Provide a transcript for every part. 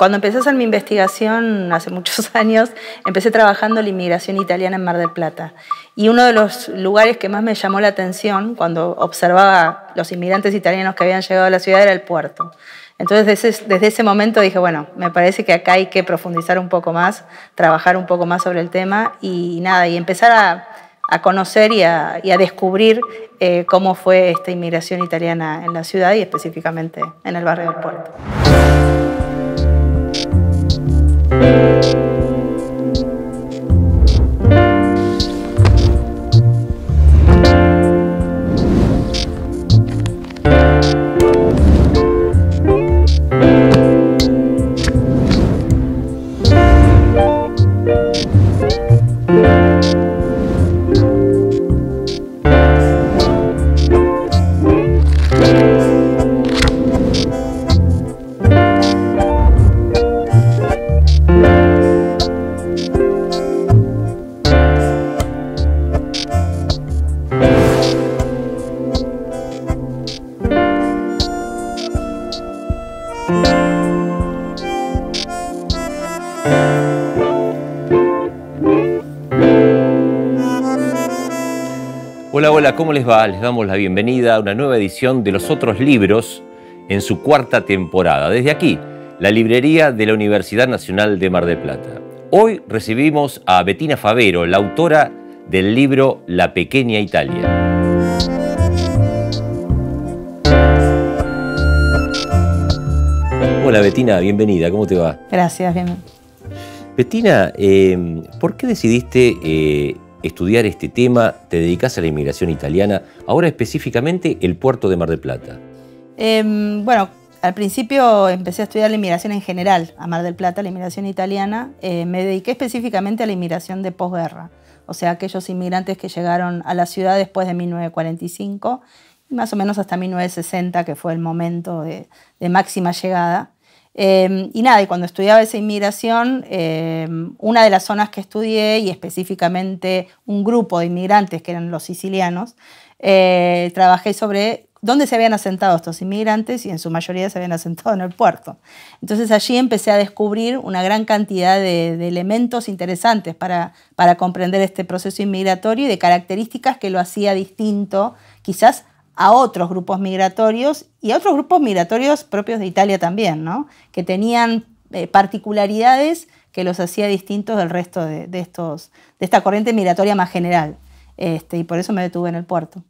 Cuando empecé a hacer mi investigación hace muchos años, empecé trabajando la inmigración italiana en Mar del Plata. Y uno de los lugares que más me llamó la atención cuando observaba los inmigrantes italianos que habían llegado a la ciudad era el puerto. Entonces desde, ese momento dije, bueno, me parece que acá hay que profundizar un poco más, trabajar un poco más sobre el tema y nada, y empezar a, conocer y a, descubrir eh, cómo fue esta inmigración italiana en la ciudad y específicamente en el barrio del puerto. you les va? Les damos la bienvenida a una nueva edición de Los Otros Libros en su cuarta temporada. Desde aquí, la librería de la Universidad Nacional de Mar del Plata. Hoy recibimos a Bettina Favero, la autora del libro La Pequeña Italia. Hola Betina, bienvenida, ¿cómo te va? Gracias, bien. Betina, eh, ¿por qué decidiste eh, estudiar este tema, te dedicas a la inmigración italiana, ahora específicamente el puerto de Mar del Plata. Em, bueno, al principio empecé a estudiar la inmigración en general, a Mar del Plata, la inmigración italiana. Eh, me dediqué específicamente a la inmigración de posguerra, o sea, aquellos inmigrantes que llegaron a la ciudad después de 1945, más o menos hasta 1960, que fue el momento de, de máxima llegada. Em, y nada, y cuando estudiaba esa inmigración, em, una de las zonas que estudié, y específicamente un grupo de inmigrantes que eran los sicilianos, eh, trabajé sobre dónde se habían asentado estos inmigrantes y en su mayoría se habían asentado en el puerto. Entonces allí empecé a descubrir una gran cantidad de, elementos interesantes para, para comprender este proceso inmigratorio y de características que lo hacía distinto quizás a otros grupos migratorios y a otros grupos migratorios propios de Italia también, ¿no? que tenían eh, particularidades que los hacía distintos del resto de, estos, de esta corriente migratoria más general. Este, y por eso me detuve en el puerto.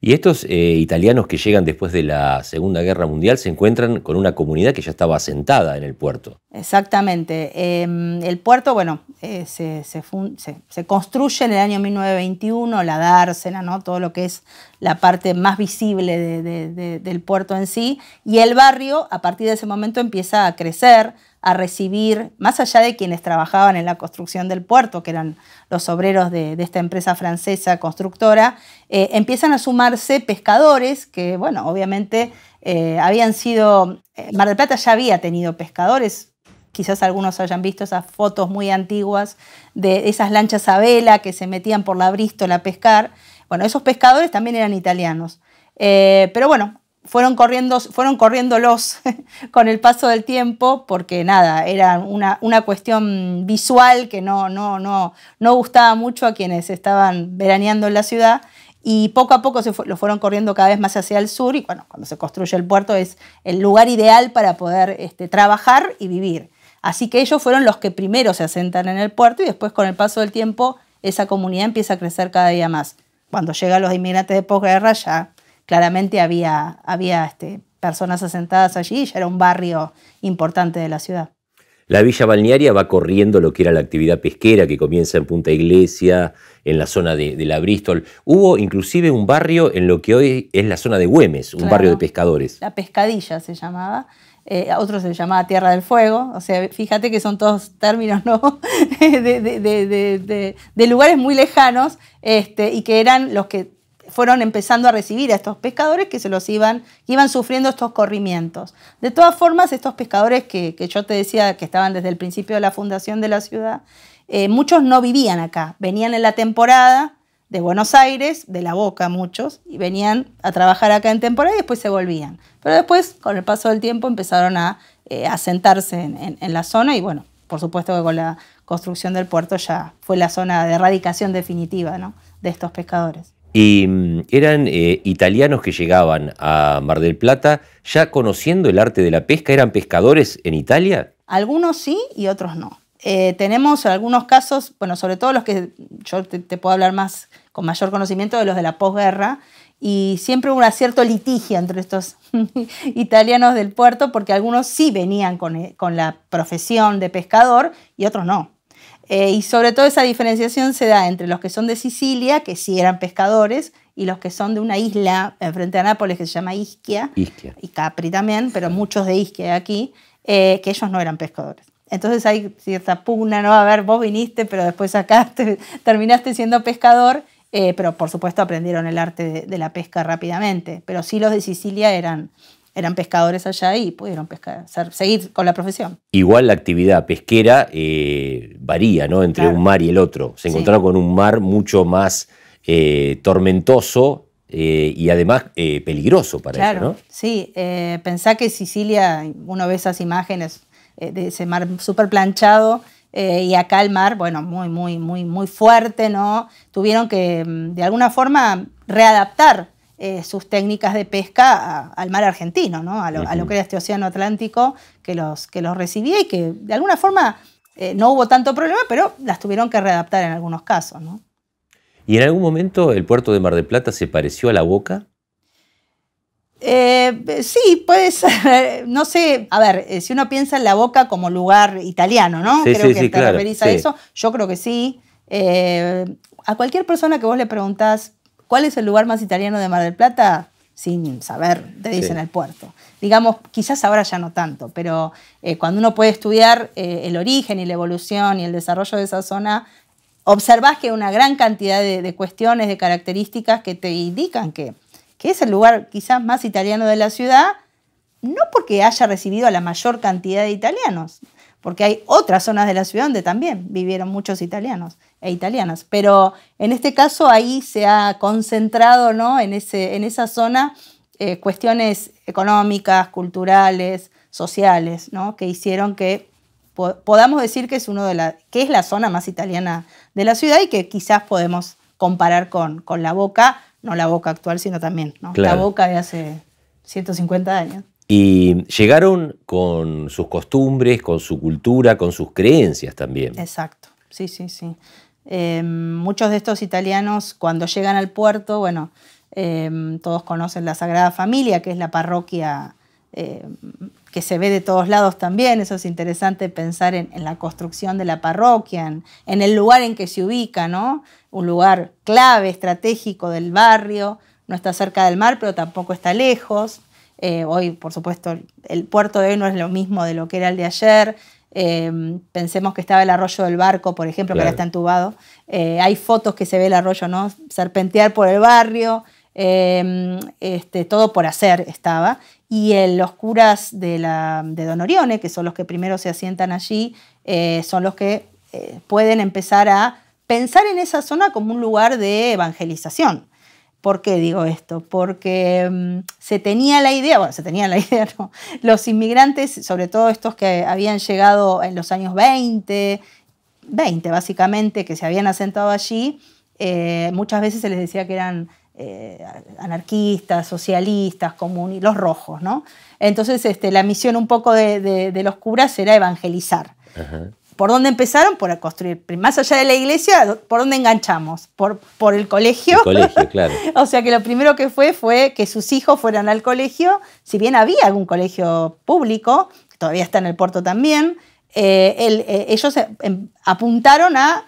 Y estos eh, italianos que llegan después de la Segunda Guerra Mundial se encuentran con una comunidad que ya estaba asentada en el puerto. Exactamente. Em, el puerto, bueno, eh, se, construye en el año 1921, la dársena, ¿no? todo lo que es la parte más visible del puerto en sí. Y el barrio, a partir de ese momento, empieza a crecer a recibir, más allá de quienes trabajaban en la construcción del puerto, que eran los obreros de, esta empresa francesa constructora, eh, empiezan a sumarse pescadores que, bueno, obviamente eh, habían sido, eh, Mar del Plata ya había tenido pescadores, quizás algunos hayan visto esas fotos muy antiguas de esas lanchas a vela que se metían por la Bristol a pescar. Bueno, esos pescadores también eran italianos. pero bueno, fueron, corriendo, fueron corriéndolos con el paso del tiempo, porque nada, era una, cuestión visual que no, no, no, no gustaba mucho a quienes estaban veraneando en la ciudad. Y poco a poco se lo fueron corriendo cada vez más hacia el sur y bueno, cuando se construye el puerto es el lugar ideal para poder este, trabajar y vivir. Así que ellos fueron los que primero se asentan en el puerto y después con el paso del tiempo esa comunidad empieza a crecer cada día más. Cuando llegan los inmigrantes de posguerra ya claramente había, había este, personas asentadas allí y ya era un barrio importante de la ciudad. La villa balnearia va corriendo lo que era la actividad pesquera que comienza en Punta Iglesia, en la zona de, la Bristol. Hubo inclusive un barrio en lo que hoy es la zona de Güemes, un barrio de pescadores. La pescadilla se llamaba. Eh, a se llamaba Tierra del Fuego. O sea, fíjate que son todos términos de, lugares muy lejanos este, y que eran los que fueron empezando a recibir a estos pescadores que se los iban, iban sufriendo estos corrimientos. De todas formas, estos pescadores que, yo te decía que estaban desde el principio de la fundación de la ciudad, eh, muchos no vivían acá, venían en la temporada de Buenos Aires, de la Boca muchos, y venían a trabajar acá en temporada y después se volvían. Pero después, con el paso del tiempo, empezaron a eh, asentarse en, la zona y bueno, por supuesto que con la construcción del puerto ya fue la zona de erradicación definitiva de estos pescadores. Y mm, eran eh, italianos que llegaban a Mar del Plata ya conociendo el arte de la pesca. ¿Eran pescadores en Italia? Algunos sí y otros no. Eh, tenemos algunos casos, bueno, sobre todo los que yo te, puedo hablar más con mayor conocimiento de los de la posguerra, y siempre hubo un cierto litigio entre estos italianos del puerto, porque algunos sí venían con eh, la profesión de pescador y otros no. Eh, y sobre todo esa diferenciación se da entre los que son de Sicilia, que sí eran pescadores, y los que son de una isla frente a Nápoles que se llama Ischia, y Capri también, pero muchos de Ischia aquí, eh, que ellos no eran pescadores. Entonces hay cierta pugna, ¿no? A ver, vos viniste, pero después acá terminaste siendo pescador, eh, pero por supuesto aprendieron el arte de, de la pesca rápidamente, pero sí los de Sicilia eran, eran pescadores allá y pudieron pescar, seguir con la profesión. Igual la actividad pesquera eh, varía ¿no? entre un mar y el otro. Se encontraron con un mar mucho más eh, tormentoso eh, y además peligroso para ellos, Sí, pensá que Sicilia, uno ve esas imágenes de ese mar súper planchado. y acá el mar, bueno, muy, muy, muy, muy fuerte, ¿no? Tuvieron que, mm, de alguna forma, readaptar eh, sus técnicas de pesca al mar argentino, a, lo, que era este océano Atlántico que los, que los recibía y que de alguna forma eh, no hubo tanto problema, pero las tuvieron que readaptar en algunos casos. ¿Y en algún momento el puerto de Mar del Plata se pareció a la boca? Eh, sí, pues No sé, a ver, si uno piensa en la boca como lugar italiano, ¿no? creo que te a eso. Yo creo que sí. a cualquier persona que vos le preguntás ¿Cuál es el lugar más italiano de Mar del Plata? Sin saber, te dicen el puerto. Digamos, quizás ahora ya no tanto, pero eh, cuando uno puede estudiar eh, el origen y la evolución y el desarrollo de esa zona, observás que hay una gran cantidad de, de, cuestiones, de características que te indican que, que es el lugar quizás más italiano de la ciudad, no porque haya recibido a la mayor cantidad de italianos, porque hay otras zonas de la ciudad donde también vivieron muchos italianos e italianas. Pero en este caso ahí se ha concentrado ¿no? en, ese, en esa zona eh, cuestiones económicas, culturales, sociales, ¿no? que hicieron que podamos decir que es, uno de la, que es la zona más italiana de la ciudad y que quizás podemos comparar con, con la boca, no la boca actual, sino también la boca de hace 150 años. Y llegaron con sus costumbres, con su cultura, con sus creencias también. Exacto, sí, sí, sí. Em, muchos de estos italianos cuando llegan al puerto, bueno, em, todos conocen la Sagrada Familia, que es la parroquia em, que se ve de todos lados también. Eso es interesante pensar en, la construcción de la parroquia, en, el lugar en que se ubica, ¿no? Un lugar clave, estratégico del barrio. No está cerca del mar, pero tampoco está lejos. Eh, hoy, por supuesto, el puerto de hoy no es lo mismo de lo que era el de ayer. Em, pensemos que estaba el arroyo del barco, por ejemplo, que ahora está entubado. Eh, hay fotos que se ve el arroyo, ¿no? Serpentear por el barrio, em, este, todo por hacer estaba. Y los curas de, Don Orione, que son los que primero se asientan allí, eh, son los que eh, pueden empezar a pensar en esa zona como un lugar de evangelización. ¿Por qué digo esto? Porque mm, se tenía la idea, bueno, se tenía la idea, no, los inmigrantes, sobre todo estos que habían llegado en los años 20, 20 básicamente, que se habían asentado allí, eh, muchas veces se les decía que eran eh, anarquistas, socialistas, comunistas, los rojos, ¿no? Entonces, este, la misión un poco de, de los curas era evangelizar. Ajá. ¿Por dónde empezaron? Por construir, más allá de la iglesia, ¿por dónde enganchamos? Por, por el colegio. colegio, claro. o sea que lo primero que fue fue que sus hijos fueran al colegio, si bien había algún colegio público, todavía está en el puerto también, eh, eh, ellos eh, em, apuntaron a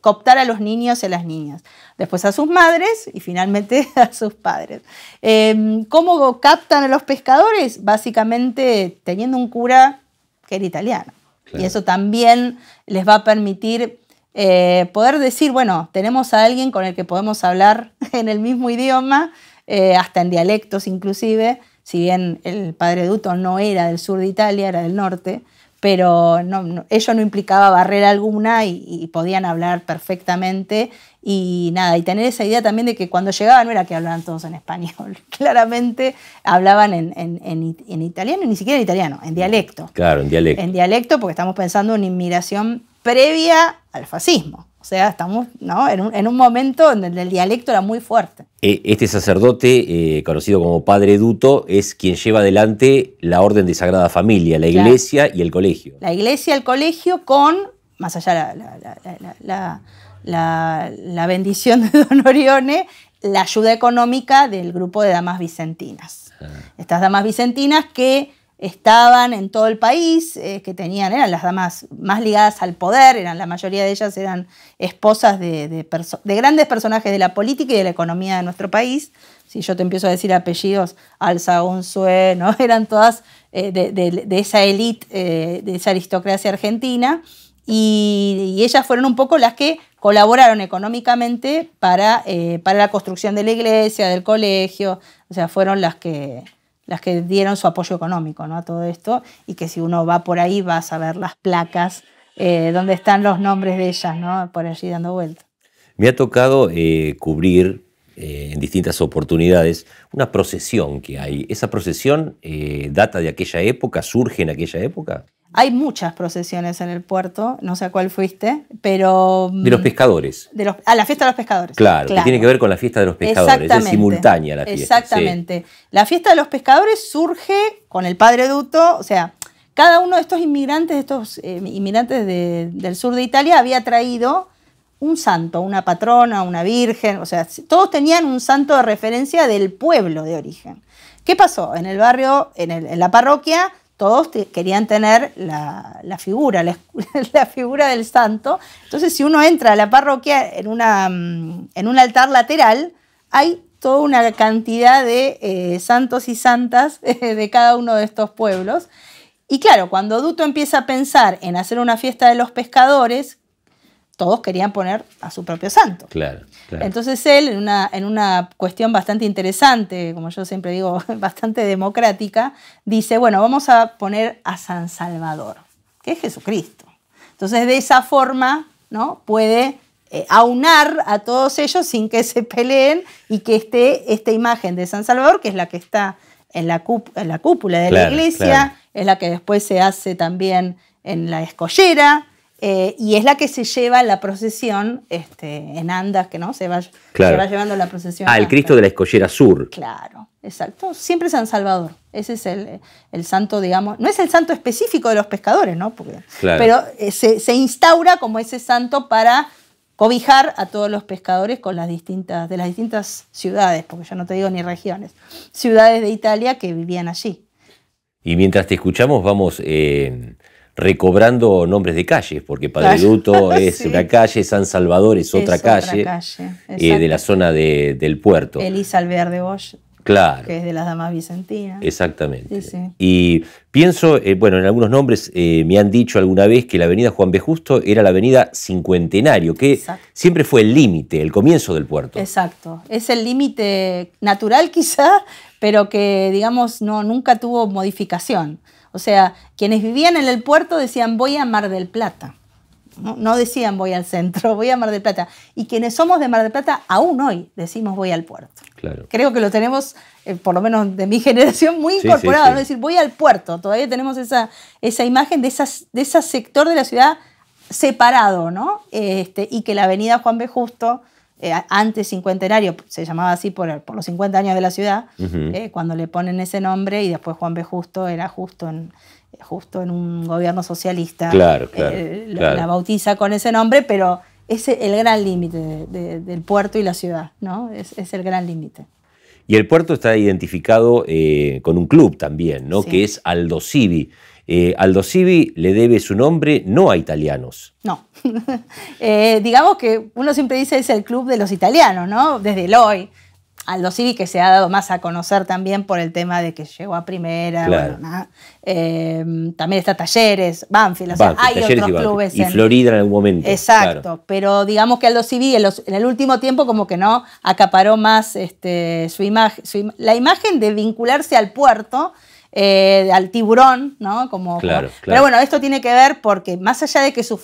cooptar a los niños y a las niñas, después a sus madres y finalmente a sus padres. Em, ¿Cómo captan a los pescadores? Básicamente teniendo un cura que era italiano. Y eso también les va a permitir eh, poder decir, bueno, tenemos a alguien con el que podemos hablar en el mismo idioma, eh, hasta en dialectos inclusive, si bien el padre Duto no era del sur de Italia, era del norte pero no, no, ello no implicaba barrera alguna y, podían hablar perfectamente y nada, y tener esa idea también de que cuando llegaban no era que hablaban todos en español, claramente hablaban en, en, en, en italiano, ni siquiera en italiano, en dialecto. Claro, en dialecto. En dialecto porque estamos pensando en inmigración previa al fascismo. O sea, estamos en, un, momento en el dialecto era muy fuerte. E, este sacerdote, eh, conocido como Padre Duto, es quien lleva adelante la Orden de Sagrada Familia, la Iglesia y el Colegio. La Iglesia, y el Colegio, con, más allá la, la, bendición de Don Orione, la ayuda económica del grupo de damas vicentinas. Ah. Estas damas vicentinas que estaban en todo el país, eh, que tenían, eran las damas más ligadas al poder, eran, la mayoría de ellas eran esposas de, grandes personajes de la política y de la economía de nuestro país. Si yo te empiezo a decir apellidos, Alza Unzué, ¿no? eran todas eh, de, esa élite, eh, de esa aristocracia argentina, y, ellas fueron un poco las que colaboraron económicamente para, para la construcción de la iglesia, del colegio, o sea, fueron las que las que dieron su apoyo económico a todo esto, y que si uno va por ahí vas a ver las placas eh, donde están los nombres de ellas, ¿no? por allí dando vuelta. Me ha tocado eh, cubrir eh, en distintas oportunidades una procesión que hay. ¿Esa procesión data de aquella época, surge en aquella época? Hay muchas procesiones en el puerto, no sé a cuál fuiste, pero... De los mm, pescadores. De a la fiesta de los pescadores. Claro, que tiene que ver con la fiesta de los pescadores, es simultánea la fiesta. Exactamente. La fiesta de los pescadores surge con el padre Duto, o sea, cada uno de estos inmigrantes, estos eh, inmigrantes del sur de Italia había traído un santo, una patrona, una virgen, o sea, todos tenían un santo de referencia del pueblo de origen. ¿Qué pasó? En el barrio, en, en la parroquia todos querían tener la, figura, la, figura del santo. Entonces, si uno entra a la parroquia en, una, mm, en un altar lateral, hay toda una cantidad de eh, santos y santas de cada uno de estos pueblos. Y claro, cuando Duto empieza a pensar en hacer una fiesta de los pescadores, todos querían poner a su propio santo. Claro, Entonces él, en una, en una cuestión bastante interesante, como yo siempre digo, bastante democrática, dice, bueno, vamos a poner a San Salvador, que es Jesucristo. Entonces de esa forma, ¿no? Puede eh, aunar a todos ellos sin que se peleen y que esté esta imagen de San Salvador, que es la que está en la, cúpula de la iglesia, es la que después se hace también en la escollera, eh, y es la que se lleva la procesión este, en andas, que no se va, llevando la procesión. Ah, el Cristo de la Escollera Sur. Claro, exacto. Siempre San Salvador. Ese es el, santo, digamos. No es el santo específico de los pescadores, ¿no? Pero eh, se, instaura como ese santo para cobijar a todos los pescadores con las distintas, de las distintas ciudades, porque yo no te digo ni regiones, ciudades de Italia que vivían allí. Y mientras te escuchamos, vamos. Eh recobrando nombres de calles, porque Padre Luto es una calle, San Salvador es otra calle, eh, de la zona del puerto. Elisa Alvear de Bosch. Claro. Que es de las damas vicentinas. Exactamente. Y pienso, eh, bueno, en algunos nombres eh, me han dicho alguna vez que la avenida Juan B. Justo era la avenida Cincuentenario, que siempre fue el límite, el comienzo del puerto. Exacto. Es el límite natural quizá, pero que, digamos, no, nunca tuvo modificación. O sea, quienes vivían en el puerto decían voy a Mar del Plata. No, decían voy al centro, voy a Mar del Plata. Y quienes somos de Mar del Plata, aún hoy decimos voy al puerto. Claro. Creo que lo tenemos, eh, por lo menos de mi generación, muy incorporado. Es decir, voy al puerto. Todavía tenemos esa, imagen de, de ese sector de la ciudad separado, ¿no? Este, y que la avenida Juan B. Justo eh, antes cincuentenario, se llamaba así por, los 50 años de la ciudad, eh, cuando le ponen ese nombre y después Juan B. Justo era justo en, eh, justo en un gobierno socialista. Claro, la, bautiza con ese nombre, pero es el gran límite del puerto y la ciudad, ¿no? Es, el gran límite. Y el puerto está identificado con un club también, ¿no? Que es Aldosivi eh, Aldo Civi le debe su nombre no a italianos. No. Eh, digamos que uno siempre dice es el club de los italianos, ¿no? Desde el hoy. Aldo Civi que se ha dado más a conocer también por el tema de que llegó a primera. Claro. Eh, también está Talleres, Banfield, hay otros clubes. En... Y Florida en algún momento. Exacto, pero digamos que Aldo Civi en, en, el último tiempo como que no acaparó más este, su imagen, la imagen de vincularse al puerto eh, al tiburón, ¿no? Como, claro, Pero bueno, esto tiene que ver porque más allá de que su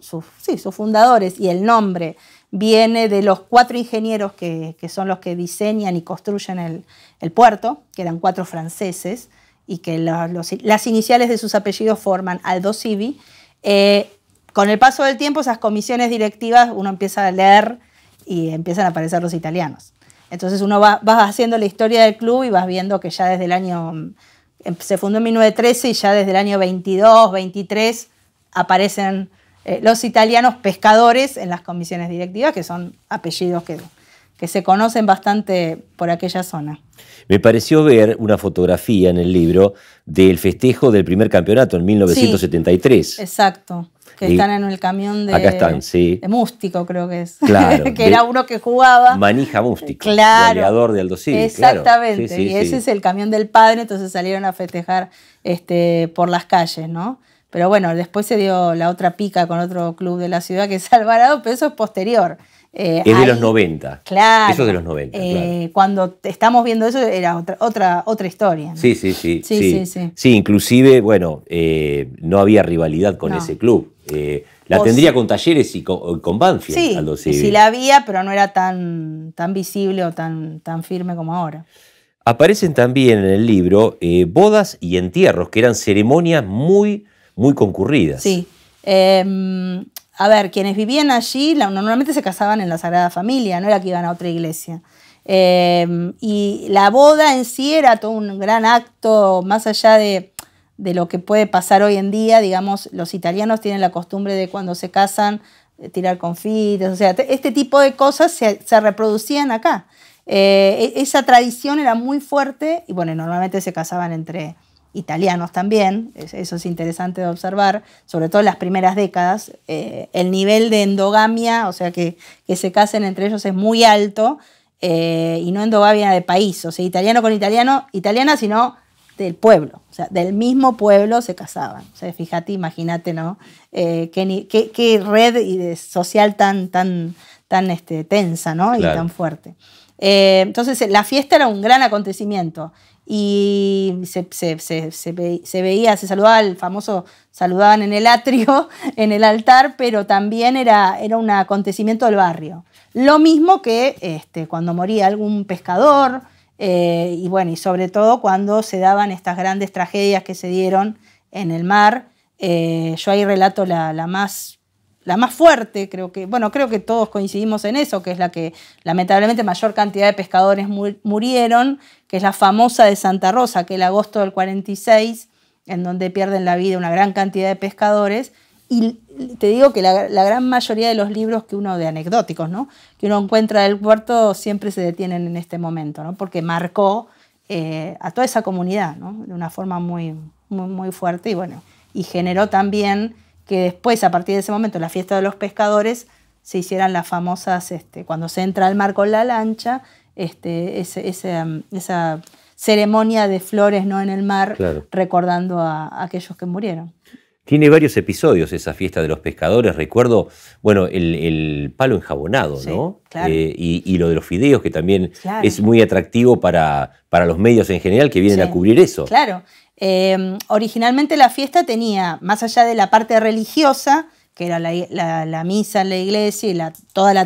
sus, fundadores y el nombre viene de los cuatro ingenieros que, son los que diseñan y construyen el, puerto, que eran cuatro franceses, y que las iniciales de sus apellidos forman Aldo Civi. Eh, con el paso del tiempo, esas comisiones directivas uno empieza a leer y empiezan a aparecer los italianos. Entonces uno va, va haciendo la historia del club y vas viendo que ya desde el año Em, se fundó en 1913 y ya desde el año 22, 23 aparecen eh, los italianos pescadores en las comisiones directivas, que son apellidos que que se conocen bastante por aquella zona. Me pareció ver una fotografía en el libro del festejo del primer campeonato en 1973. Sí, exacto. Que están en el camión de, Mústico, creo que es. Claro. que era uno que jugaba. Manija Mústico. Goleador de Exactamente. y ese es el camión del padre, entonces salieron a festejar este, por las calles, ¿no? Pero bueno, después se dio la otra pica con otro club de la ciudad que es Alvarado, pero eso es posterior. Eh, es de los 90. Claro. Eso es de los 90. Eh, cuando estamos viendo eso era otra, otra, otra historia. Sí, sí, sí, sí, sí, sí, sí, inclusive, bueno, eh, no había rivalidad con ese club. la tendría con Talleres y con, Banfield. Sí, sí la había, pero no era tan, tan visible o tan, tan firme como ahora. Aparecen también en el libro bodas y entierros, que eran ceremonias muy, muy concurridas. Sí. Em, a ver, quienes vivían allí normalmente se casaban en la Sagrada Familia, no era que iban a otra iglesia. Em, y la boda en sí era todo un gran acto, más allá de, lo que puede pasar hoy en día, digamos, los italianos tienen la costumbre de cuando se casan eh, tirar confites, o sea, este tipo de cosas se, reproducían acá. Eh, e, esa tradición era muy fuerte y bueno, normalmente se casaban entre, italianos también, eso es interesante de observar, sobre todo en las primeras décadas, eh, el nivel de endogamia, o sea, que, se casen entre ellos es muy alto, eh, y no endogamia de país, o sea, italiano con italiano, italiana, sino del pueblo, o sea, del mismo pueblo se casaban. O sea, fíjate, imagínate, ¿no? Eh, qué, red social tan, tan, tan este, tensa, ¿no? Y tan fuerte. entonces, la fiesta era un gran acontecimiento y se, veía, se saludaba el famoso, saludaban en el atrio, en el altar, pero también era, era un acontecimiento del barrio. Lo mismo que este, cuando moría algún pescador, eh, y bueno, y sobre todo cuando se daban estas grandes tragedias que se dieron en el mar. Eh, yo ahí relato la más la más fuerte, creo que, bueno, creo que todos coincidimos en eso, que es la que lamentablemente mayor cantidad de pescadores murieron, que es la famosa de Santa Rosa, que el agosto del 46, en donde pierden la vida una gran cantidad de pescadores. Y te digo que la, gran mayoría de los libros que uno, de anecdóticos, ¿no? Que uno encuentra del puerto siempre se detienen en este momento, Porque marcó eh, a toda esa comunidad, ¿no? De una forma muy, muy, muy fuerte y bueno, y generó también que después, a partir de ese momento, la fiesta de los pescadores, se hicieran las famosas, este, cuando se entra al mar con la lancha, este, um, esa ceremonia de flores ¿no? en el mar, recordando a, aquellos que murieron. Tiene varios episodios esa fiesta de los pescadores. Recuerdo, bueno, el, palo enjabonado, ¿no? Claro. Eh, y, lo de los fideos, que también es muy atractivo para, para los medios en general que vienen a cubrir eso. Claro, Em, originalmente la fiesta tenía, más allá de la parte religiosa, que era la, misa en la iglesia y la, toda la,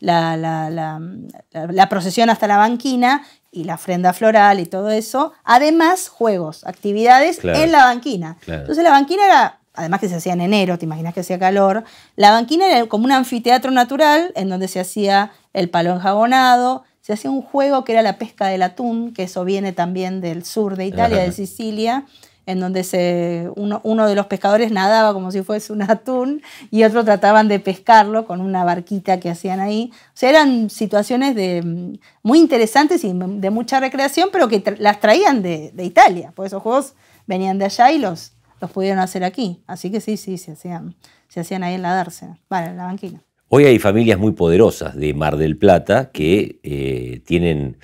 la procesión hasta la banquina y la ofrenda floral y todo eso, además juegos, actividades en la banquina. Entonces la banquina era, además que se hacía en enero, te imaginas que hacía calor, la banquina era como un anfiteatro natural en donde se hacía el palo enjabonado, se hacía un juego que era la pesca del atún, que eso viene también del sur de Italia, de Sicilia, en donde uno, de los pescadores nadaba como si fuese un atún y otro trataban de pescarlo con una barquita que hacían ahí. O sea, eran situaciones mm, muy interesantes y de mucha recreación, pero que las traían de, Italia, pues esos juegos venían de allá y los, los pudieron hacer aquí. Así que sí, sí, se hacían, se hacían ahí en la darse, en la banquina. Hoy hay familias muy poderosas de Mar del Plata que eh, tienen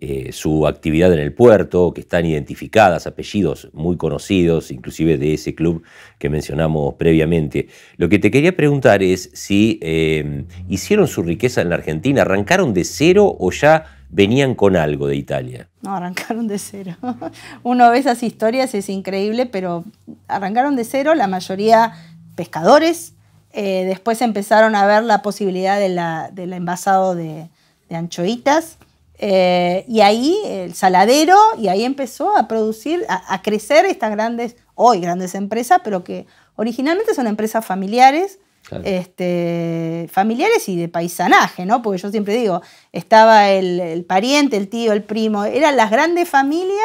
eh, su actividad en el puerto, que están identificadas, apellidos muy conocidos, inclusive de ese club que mencionamos previamente. Lo que te quería preguntar es si em, hicieron su riqueza en la Argentina, arrancaron de cero o ya venían con algo de Italia. No, arrancaron de cero. Uno de esas historias, es increíble, pero arrancaron de cero, la mayoría pescadores, eh, después empezaron a ver la posibilidad de la, del envasado de, anchoitas. Eh, y ahí el saladero, y ahí empezó a producir, a, crecer estas grandes, hoy grandes empresas, pero que originalmente son empresas familiares, este, familiares y de paisanaje, ¿no? Porque yo siempre digo, estaba el, el pariente, el tío, el primo, eran las grandes familias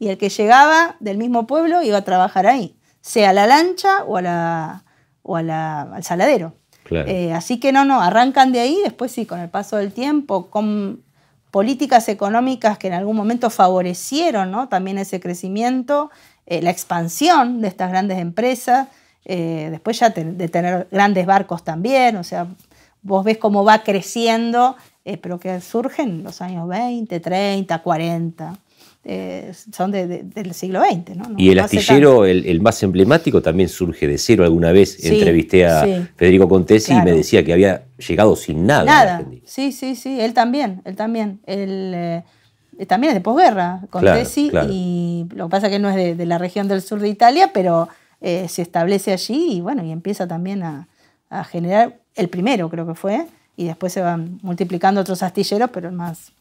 y el que llegaba del mismo pueblo iba a trabajar ahí, sea a la lancha o a la, o al saladero. Eh, así que no, no, arrancan de ahí, después sí, con el paso del tiempo, con políticas económicas que en algún momento favorecieron también ese crecimiento, eh, la expansión de estas grandes empresas, eh, después ya de tener grandes barcos también, o sea, vos ves cómo va creciendo, pero que surgen los años 20, 30, 40. Eh, son del siglo XX. y el astillero, el, más emblemático, también surge de cero. Alguna vez entrevisté a Federico Contesi y me decía que había llegado sin nada. Nada. Sí, sí, sí, él también, él también. Él, eh, también es de posguerra, Contesi, y lo que pasa es que no es de, la región del sur de Italia, pero eh, se establece allí y bueno, y empieza también a, a generar, el primero creo que fue, y después se van multiplicando otros astilleros, pero el más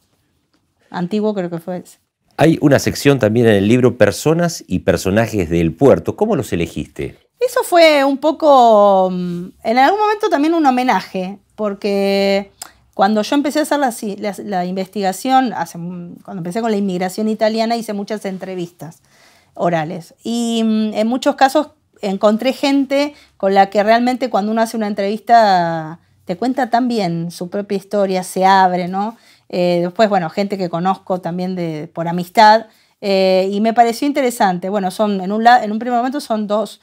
antiguo creo que fue ese. Hay una sección también en el libro Personas y personajes del puerto. ¿Cómo los elegiste? Eso fue un poco, mm, en algún momento también un homenaje, porque cuando yo empecé a hacer la, investigación, cuando empecé con la inmigración italiana, hice muchas entrevistas orales. Y mm, en muchos casos encontré gente con la que realmente cuando uno hace una entrevista te cuenta tan bien su propia historia, se abre, ¿no? Eh, después, bueno, gente que conozco también por amistad. Eh, y me pareció interesante. Bueno, son, en, un, en un primer momento son dos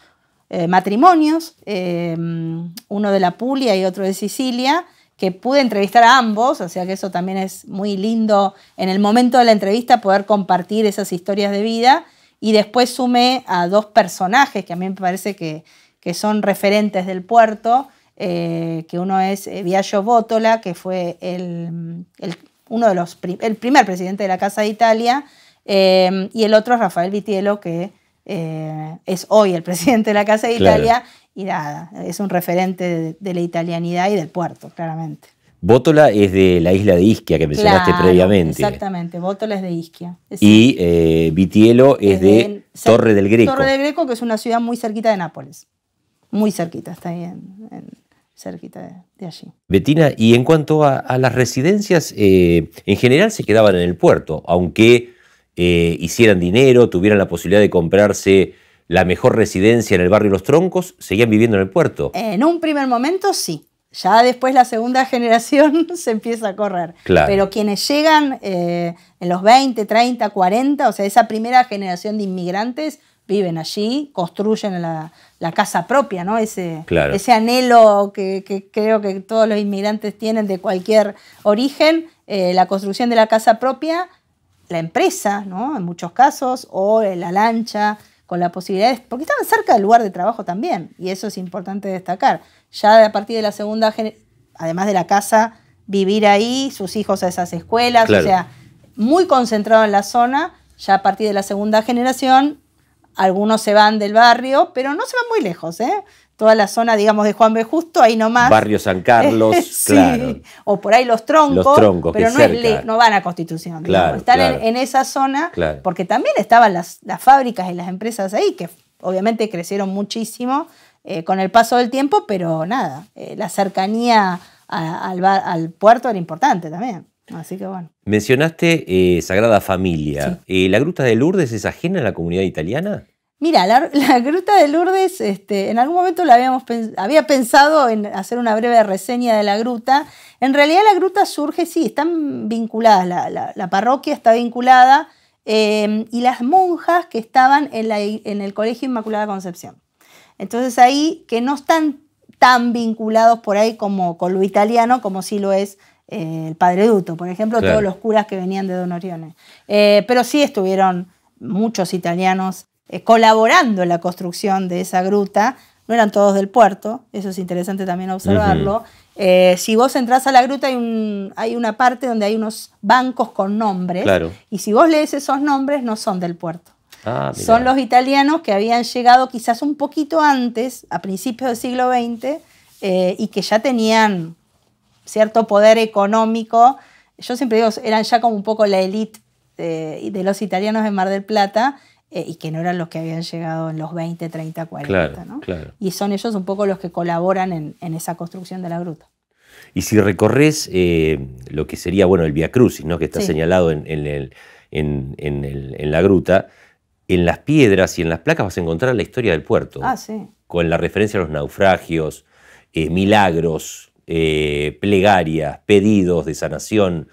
eh, matrimonios, uno de la Puglia y otro de Sicilia, que pude entrevistar a ambos, o sea que eso también es muy lindo en el momento de la entrevista poder compartir esas historias de vida. Y después sumé a dos personajes que a mí me parece que, son referentes del puerto, que uno es Viaggio Bótola, que fue el, uno de los, el primer presidente de la Casa de Italia, eh, y el otro es Rafael Vitiello, que eh, es hoy el presidente de la Casa de Italia, y nada, es un referente de, la italianidad y del puerto, claramente. Bótola es de la isla de Ischia que mencionaste previamente. Exactamente, Bótola es de Ischia. y eh, Vitiello es, de, Torre del Greco. Torre del Greco, que es una ciudad muy cerquita de Nápoles. Muy cerquita, está ahí en cerquita de, allí. Betina, y en cuanto a, las residencias, eh, en general se quedaban en el puerto, aunque eh, hicieran dinero, tuvieran la posibilidad de comprarse la mejor residencia en el barrio Los Troncos, seguían viviendo en el puerto. En un primer momento sí. Ya después la segunda generación se empieza a correr. Pero quienes llegan eh, en los 20, 30, 40, o sea, esa primera generación de inmigrantes viven allí, construyen la, casa propia, ¿no? Ese, anhelo que, creo que todos los inmigrantes tienen de cualquier origen, eh, la construcción de la casa propia, la empresa, ¿no? En muchos casos, o eh, la lancha, con la posibilidad, de, porque estaban cerca del lugar de trabajo también, y eso es importante destacar. Ya a partir de la segunda generación además de la casa, vivir ahí, sus hijos a esas escuelas, o sea, muy concentrado en la zona, ya a partir de la segunda generación algunos se van del barrio, pero no se van muy lejos, ¿eh? Toda la zona, digamos, de Juan B. Justo, ahí nomás. Barrio San Carlos, claro. O por ahí los troncos. Los troncos pero no, van a Constitución. Están En, esa zona, porque también estaban las, fábricas y las empresas ahí, que obviamente crecieron muchísimo. Eh, con el paso del tiempo, pero nada, eh, la cercanía al, puerto era importante también. Así que bueno. Mencionaste eh, Sagrada Familia. Eh, ¿La Gruta de Lourdes es ajena a la comunidad italiana? Mira, la, Gruta de Lourdes, este, en algún momento la habíamos había pensado en hacer una breve reseña de la gruta. En realidad la gruta surge, sí, están vinculadas, la, parroquia está vinculada em, y las monjas que estaban en, en el Colegio Inmaculada Concepción. Entonces ahí que no están tan vinculados por ahí como con lo italiano como sí lo es eh, el Padre Duto, por ejemplo, todos los curas que venían de Don Orione. Eh, pero sí estuvieron muchos italianos eh, colaborando en la construcción de esa gruta. No eran todos del puerto, eso es interesante también observarlo. si vos entras a la gruta hay, hay una parte donde hay unos bancos con nombres. Y si vos lees esos nombres, no son del puerto. Ah, son los italianos que habían llegado quizás un poquito antes, a principios del siglo XX, y que ya tenían cierto poder económico. Yo siempre digo, eran ya como un poco la élite de, los italianos en Mar del Plata eh, y que no eran los que habían llegado en los 20, 30, 40. Y son ellos un poco los que colaboran en, esa construcción de la gruta. Y si recorres eh, lo que sería bueno el Via Crucis, ¿no? que está señalado en, la gruta, en las piedras y en las placas vas a encontrar la historia del puerto. Ah, sí. Con la referencia a los naufragios, eh, milagros, eh, plegarias, pedidos de sanación.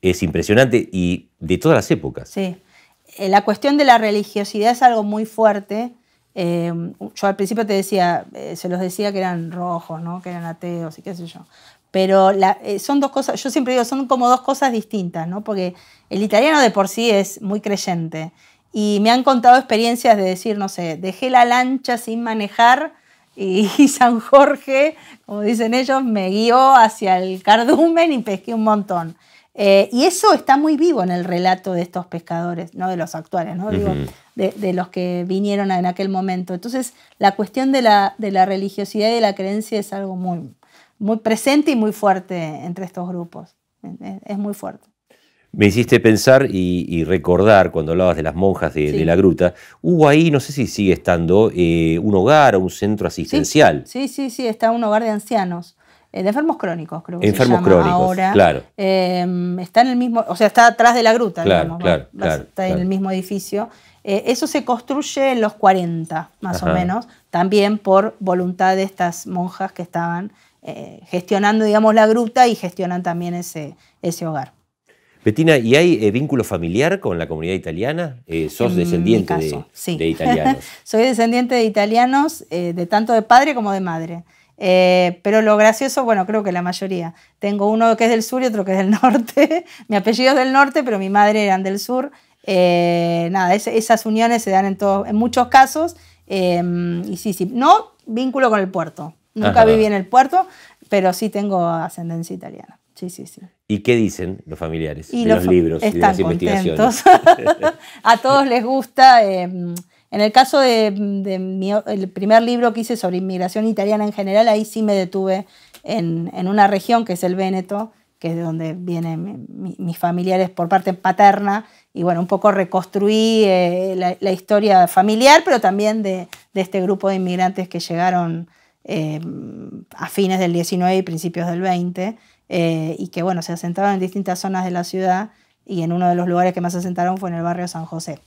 Es impresionante y de todas las épocas. Sí. Eh, la cuestión de la religiosidad es algo muy fuerte. Eh, yo al principio te decía, se los decía que eran rojos, ¿no? que eran ateos y qué sé yo. Pero son dos cosas, yo siempre digo, son como dos cosas distintas, ¿no? porque el italiano de por sí es muy creyente. Y me han contado experiencias de decir, no sé, dejé la lancha sin manejar y, San Jorge, como dicen ellos, me guió hacia el cardumen y pesqué un montón. Eh, y eso está muy vivo en el relato de estos pescadores, no de los actuales, ¿no? de, los que vinieron en aquel momento. Entonces, la cuestión de la, de la religiosidad y de la creencia es algo muy, muy presente y muy fuerte entre estos grupos. es muy fuerte. Me hiciste pensar y, recordar cuando hablabas de las monjas de, la gruta, hubo ahí, no sé si sigue estando, eh, un hogar o un centro asistencial. Sí, sí, sí, está un hogar de ancianos. Eh, de enfermos crónicos, creo que enfermos se llama crónicos, ahora. Claro. Em, está en el mismo, o sea, está atrás de la gruta, claro, está en el mismo edificio. Eh, eso se construye en los 40, más o menos, también por voluntad de estas monjas que estaban gestionando, digamos, la gruta y gestionan también ese, ese hogar. Bettina, ¿y hay eh, vínculo familiar con la comunidad italiana? Eh, ¿Sos descendiente de, italianos? Soy descendiente de italianos, eh, de tanto de padre como de madre. pero lo gracioso, bueno, creo que la mayoría. Tengo uno que es del sur y otro que es del norte. mi apellido es del norte, pero mi madre era del sur. nada, esas uniones se dan en, en muchos casos. y sí, sí, no vínculo con el puerto. Nunca viví en el puerto, pero sí tengo ascendencia italiana. Sí, sí, sí. ¿Y qué dicen los familiares y de los, libros y las investigaciones? a todos les gusta. Em, en el caso de, el primer libro que hice sobre inmigración italiana en general, ahí sí me detuve en, en una región que es el Véneto, que es de donde vienen mis familiares por parte paterna. Y bueno, un poco reconstruí eh, la, historia familiar, pero también de, de, este grupo de inmigrantes que llegaron em, a fines del 19 y principios del 20 eh, y que bueno, se asentaron en distintas zonas de la ciudad y en uno de los lugares que más se asentaron fue en el barrio San José.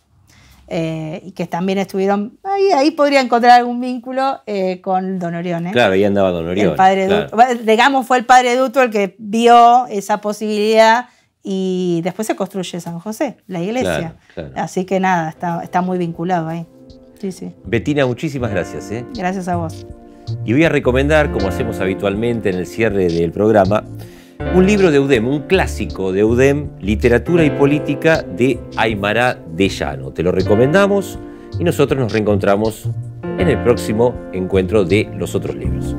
Eh, y que también estuvieron, ahí, ahí podría encontrar algún vínculo eh, con Don Orione. Claro, ahí andaba Don Orión El padre digamos, fue el padre Duto el que vio esa posibilidad y después se construye San José, la iglesia. Así que nada, está, está muy vinculado ahí. Sí, sí. Betina, muchísimas gracias. Gracias a vos. Y voy a recomendar, como hacemos habitualmente en el cierre del programa, un libro de UDEM, un clásico de UDEM, Literatura y Política de Aymara de Llano. Te lo recomendamos y nosotros nos reencontramos en el próximo encuentro de los otros libros.